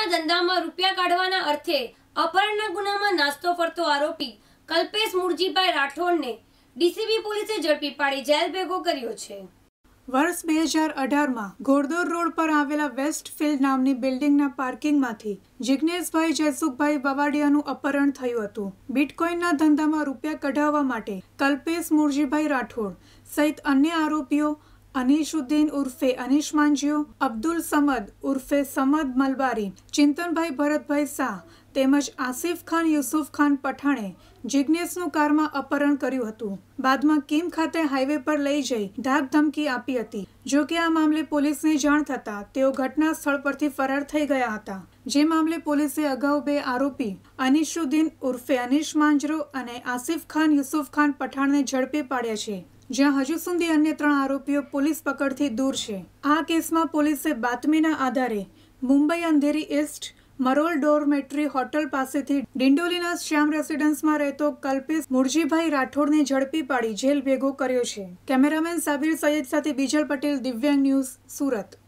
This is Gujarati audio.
ચોરીના ધંધામાં રૂપિયા કાઢવાના અર્થે અપહરણના ગુનામાં નાસ્તો ફરતો આરોપી કલ્પેશ મુરજીભાઈ રાઠોડને ડીસીબી પોલીસે ઝડપી પાડી જેલ ભેગો કર્યો છે વર્ષ બે હજાર અઢારમાં ઘોડદોર રોડ પર આવેલા વેસ્ટફિલ્ડ નામની બિલ્ડિંગના પાર્કિંગમાંથી જિજ્ઞેશભાઈ જયસુખભાઈ બવાડિયાનું અપહરણ થયું હતું બિટકોઇનના ધંધામાં રૂપિયા કઢાવવા માટે કલ્પેશ મુરજીભાઈ રાઠોડ સહિત અન્ય આરોપીઓ અનીશુદ્દીન ઉર્ફે અનીશ અબ્દુલ સમદ ઉર્ફે સમદ મલબારી ચિંતનભાઈ ભરતભાઈ શાહ તેમજ આસિફ ખાન યુસુફ ખાન પઠાણે જિજ્ઞેશનું કારમાં અપહરણ કર્યું હતું બાદમાં કિમ ખાતે હાઈવે પર લઈ જઈ ધાક ધમકી આપી હતી જો કે આ મામલે પોલીસને જાણ થતાં તેઓ ઘટના સ્થળ પરથી ફરાર થઈ ગયા હતા જે મામલે પોલીસે અગાઉ બે આરોપી અનિશુદ્દીન ઉર્ફે અનિશ માંજરો અને આસિફ ખાન યુસુફ ખાન પઠાણને ઝડપી પાડ્યા છે જ્યાં હજુ સુધી અન્ય ત્રણ આરોપીઓ પોલીસ પકડથી દૂર છે આ કેસમાં પોલીસે બાતમીના આધારે Mumbai Andheri east Marol dormitory hotel પાસેથી ડિંડોલીના શ્યામ રેસિડન્સમાં રહેતો કલ્પેશ મુરજીભાઈ રાઠોડને ઝડપી પાડી જેલ ભેગો કર્યો છે કેમેરામેન સાબિર સૈયદ સાથે બીજલ પટેલ દિવ્યાંગ ન્યૂઝ સુરત